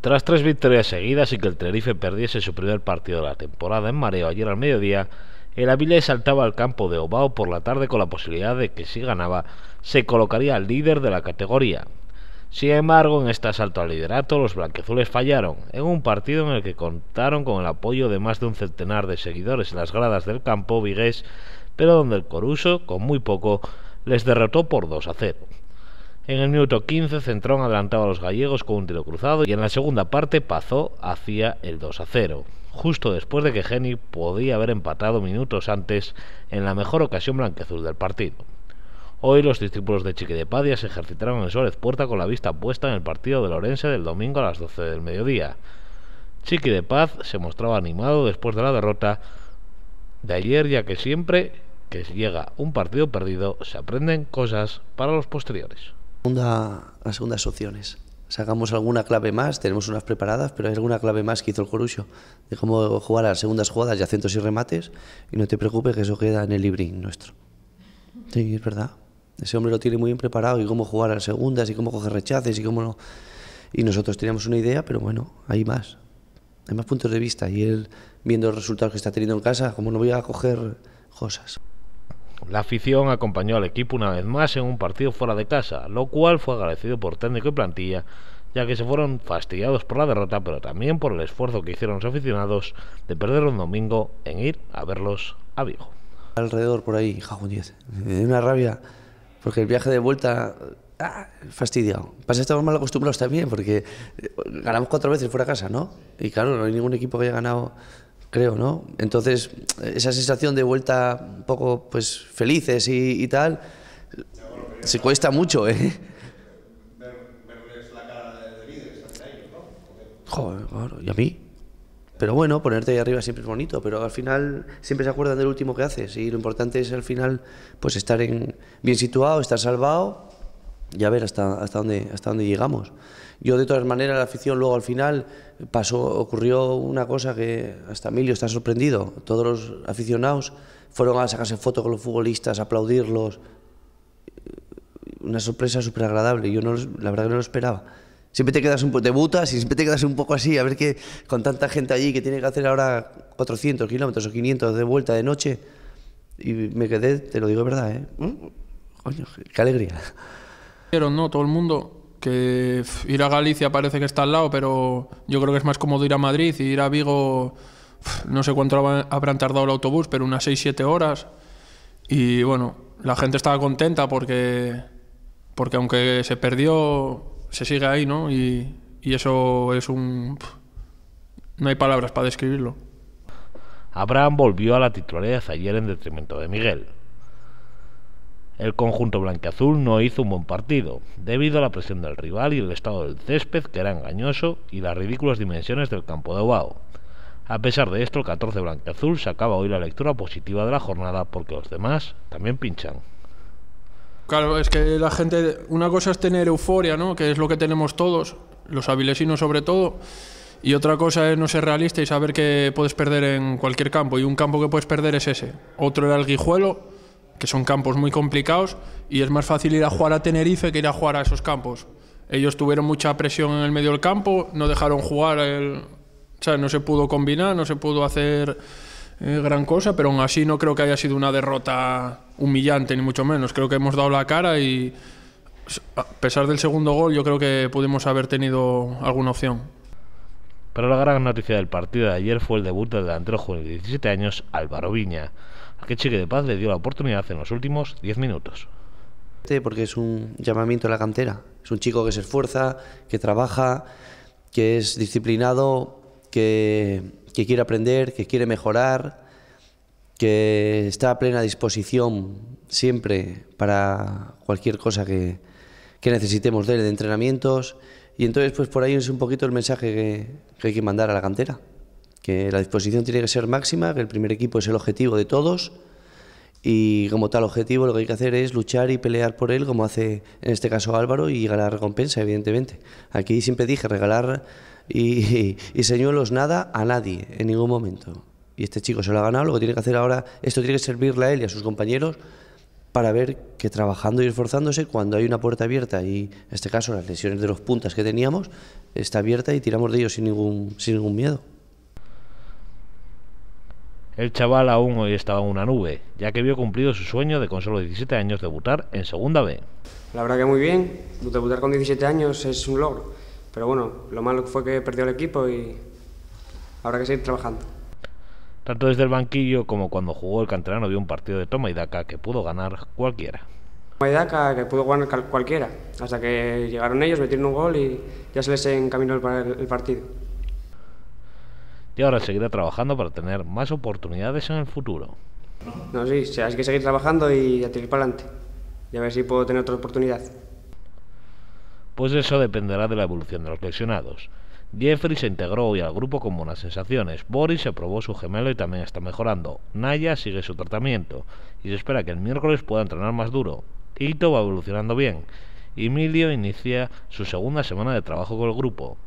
Tras tres victorias seguidas y que el Tenerife perdiese su primer partido de la temporada en mareo ayer al mediodía, el Avilés saltaba al campo de Obao por la tarde con la posibilidad de que si ganaba se colocaría al líder de la categoría. Sin embargo, en este asalto al liderato los blanquezules fallaron, en un partido en el que contaron con el apoyo de más de un centenar de seguidores en las gradas del campo vigués, pero donde el Coruso, con muy poco, les derrotó por 2 a 0. En el minuto 15, Centrón adelantaba a los gallegos con un tiro cruzado y en la segunda parte pasó hacia el 2 a 0, justo después de que Geni podía haber empatado minutos antes en la mejor ocasión blanquezul del partido. Hoy los discípulos de Chiquidepadia se ejercitaron en Suárez Puerta con la vista puesta en el partido de Lorense del domingo a las 12 del mediodía. Chiqui de Paz se mostraba animado después de la derrota de ayer, ya que siempre que llega un partido perdido se aprenden cosas para los posteriores. ...las segundas opciones. Sacamos alguna clave más, tenemos unas preparadas, pero hay alguna clave más que hizo el Corusio de cómo jugar a las segundas jugadas y acentos y remates. Y no te preocupes que eso queda en el librín nuestro. Sí, es verdad. Ese hombre lo tiene muy bien preparado y cómo jugar a las segundas y cómo coger rechaces y cómo no. Y nosotros teníamos una idea, pero bueno, hay más. Hay más puntos de vista. Y él, viendo los resultados que está teniendo en casa, como no voy a coger cosas. La afición acompañó al equipo una vez más en un partido fuera de casa, lo cual fue agradecido por técnico y plantilla, ya que se fueron fastidiados por la derrota, pero también por el esfuerzo que hicieron los aficionados de perder un domingo en ir a verlos a Vigo. Alrededor por ahí, jajuñez, Me dio una rabia, porque el viaje de vuelta ah, fastidiado. Pasa estamos mal acostumbrados también, porque eh, ganamos cuatro veces fuera de casa, ¿no? Y claro, no hay ningún equipo que haya ganado creo, ¿no? Entonces, esa sensación de vuelta un poco pues felices y, tal, se cuesta mucho, ¿eh? la cara de ¿no? Joder, y a mí. Pero bueno, ponerte ahí arriba siempre es bonito, pero al final siempre se acuerdan del último que haces y lo importante es al final pues estar en, bien situado, estar salvado a ver hasta, hasta, dónde, hasta dónde llegamos. Yo, de todas maneras, la afición luego al final pasó, ocurrió una cosa que hasta Emilio está sorprendido. Todos los aficionados fueron a sacarse fotos con los futbolistas, aplaudirlos. Una sorpresa súper agradable. Yo no, la verdad no lo esperaba. Siempre te quedas un poco, de butas y siempre te quedas un poco así, a ver que con tanta gente allí que tiene que hacer ahora 400 kilómetros o 500 de vuelta de noche. Y me quedé, te lo digo de verdad, ¿eh? ¿Mm? Coño, qué alegría. No, todo el mundo. Que ir a Galicia parece que está al lado, pero yo creo que es más cómodo ir a Madrid y ir a Vigo. No sé cuánto habrán tardado el autobús, pero unas 6-7 horas. Y bueno, la gente estaba contenta porque, porque aunque se perdió, se sigue ahí, ¿no? Y, y eso es un... No hay palabras para describirlo. Abraham volvió a la titularidad ayer en detrimento de Miguel. El conjunto blanqueazul no hizo un buen partido, debido a la presión del rival y el estado del césped que era engañoso y las ridículas dimensiones del campo de Obao. A pesar de esto, el 14 blanqueazul sacaba hoy la lectura positiva de la jornada porque los demás también pinchan. Claro, es que la gente, una cosa es tener euforia, ¿no? Que es lo que tenemos todos, los avilesinos sobre todo. Y otra cosa es no ser realista y saber que puedes perder en cualquier campo. Y un campo que puedes perder es ese. Otro era el Guijuelo que son campos muy complicados y es más fácil ir a jugar a Tenerife que ir a jugar a esos campos. Ellos tuvieron mucha presión en el medio del campo, no dejaron jugar, el, o sea, no se pudo combinar, no se pudo hacer eh, gran cosa, pero aún así no creo que haya sido una derrota humillante, ni mucho menos. Creo que hemos dado la cara y a pesar del segundo gol yo creo que pudimos haber tenido alguna opción. Pero la gran noticia del partido de ayer fue el debut del delantero joven de 17 años, Álvaro Viña, a que Chique de Paz le dio la oportunidad en los últimos 10 minutos. Este, porque es un llamamiento a la cantera. Es un chico que se esfuerza, que trabaja, que es disciplinado, que, quiere aprender, que quiere mejorar, que está a plena disposición siempre para cualquier cosa que, que necesitemos de él, de entrenamientos, y entonces, pues por ahí es un poquito el mensaje que, hay que mandar a la cantera, que la disposición tiene que ser máxima, que el primer equipo es el objetivo de todos y como tal objetivo lo que hay que hacer es luchar y pelear por él, como hace en este caso Álvaro, y ganar recompensa, evidentemente. Aquí siempre dije regalar y, y señuelos nada a nadie, en ningún momento. Y este chico se lo ha ganado, lo que tiene que hacer ahora, esto tiene que servirle a él y a sus compañeros para ver que trabajando y esforzándose, cuando hay una puerta abierta, y en este caso las lesiones de los puntas que teníamos, está abierta y tiramos de ellos sin ningún, sin ningún miedo. El chaval aún hoy estaba en una nube, ya que vio cumplido su sueño de con solo 17 años debutar en Segunda B. La verdad que muy bien, debutar con 17 años es un logro, pero bueno, lo malo fue que perdió el equipo y habrá que seguir trabajando. Tanto desde el banquillo como cuando jugó el canterano vio un partido de toma y daca que pudo ganar cualquiera. Toma y daca que pudo ganar cualquiera, hasta que llegaron ellos, metieron un gol y ya se les encaminó el, el partido. Y ahora seguirá trabajando para tener más oportunidades en el futuro. No, sí, hay que seguir trabajando y a tirar para adelante. Y a ver si puedo tener otra oportunidad. Pues eso dependerá de la evolución de los lesionados. Jeffrey se integró hoy al grupo con buenas sensaciones. Boris se probó su gemelo y también está mejorando. Naya sigue su tratamiento y se espera que el miércoles pueda entrenar más duro. Ito va evolucionando bien. Emilio inicia su segunda semana de trabajo con el grupo.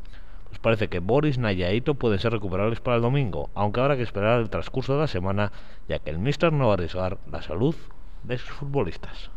Nos pues parece que Boris, Naya y e Ito pueden ser recuperables para el domingo, aunque habrá que esperar el transcurso de la semana, ya que el Mister no va a arriesgar la salud de sus futbolistas.